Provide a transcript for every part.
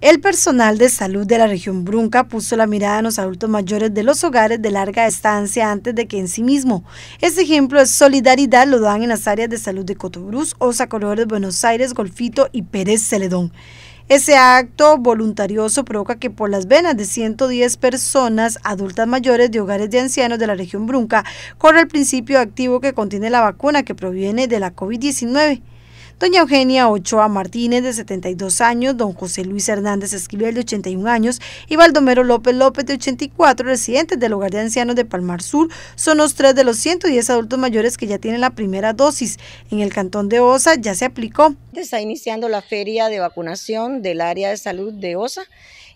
El personal de salud de la región Brunca puso la mirada en los adultos mayores de los hogares de larga estancia antes de que en sí mismo. Este ejemplo de solidaridad lo dan en las áreas de salud de Cotobruz, Osa Colores, Buenos Aires, Golfito y Pérez Celedón. Ese acto voluntarioso provoca que por las venas de 110 personas adultas mayores de hogares de ancianos de la región Brunca corra el principio activo que contiene la vacuna que proviene de la COVID-19 doña Eugenia Ochoa Martínez, de 72 años, don José Luis Hernández Esquivel, de 81 años, y Baldomero López López, de 84, residentes del Hogar de Ancianos de Palmar Sur, son los tres de los 110 adultos mayores que ya tienen la primera dosis. En el cantón de Osa ya se aplicó. Está iniciando la feria de vacunación del área de salud de Osa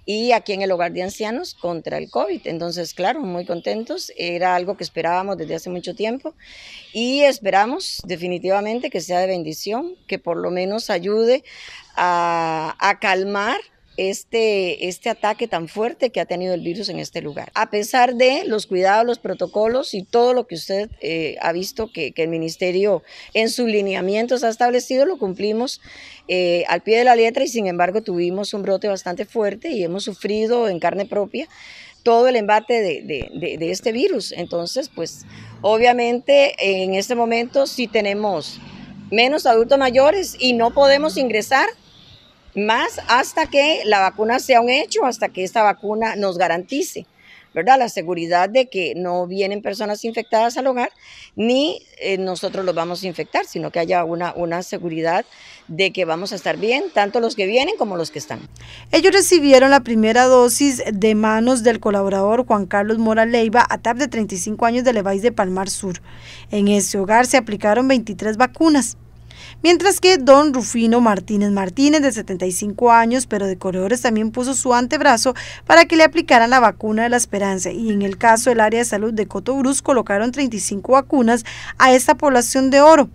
y aquí en el hogar de ancianos contra el COVID. Entonces, claro, muy contentos, era algo que esperábamos desde hace mucho tiempo y esperamos definitivamente que sea de bendición, que por lo menos ayude a, a calmar este, este ataque tan fuerte que ha tenido el virus en este lugar. A pesar de los cuidados, los protocolos y todo lo que usted eh, ha visto que, el ministerio en sus lineamientos ha establecido, lo cumplimos eh, al pie de la letra y sin embargo tuvimos un brote bastante fuerte y hemos sufrido en carne propia todo el embate de, este virus. Entonces, pues obviamente en este momento si tenemos menos adultos mayores y no podemos ingresar más hasta que la vacuna sea un hecho, hasta que esta vacuna nos garantice. ¿Verdad? La seguridad de que no vienen personas infectadas al hogar, ni eh, nosotros los vamos a infectar, sino que haya una, una seguridad de que vamos a estar bien, tanto los que vienen como los que están. Ellos recibieron la primera dosis de manos del colaborador Juan Carlos Mora Leiva, a tarde de 35 años de Leváis de Palmar Sur. En ese hogar se aplicaron 23 vacunas. Mientras que don Rufino Martínez Martínez, de 75 años, pero de corredores, también puso su antebrazo para que le aplicaran la vacuna de la esperanza. Y en el caso del área de salud de Cotobruz, colocaron 35 vacunas a esta población de oro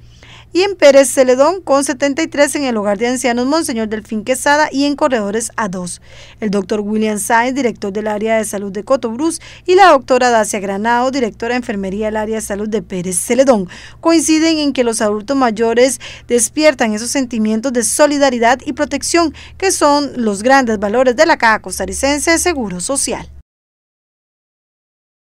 y en Pérez Celedón con 73 en el Hogar de Ancianos Monseñor Delfín Quesada y en Corredores A2. El doctor William Sáenz, director del área de salud de Cotobruz, y la doctora Dacia Granado, directora de enfermería del área de salud de Pérez Celedón, coinciden en que los adultos mayores despiertan esos sentimientos de solidaridad y protección que son los grandes valores de la Caja Costarricense de Seguro Social.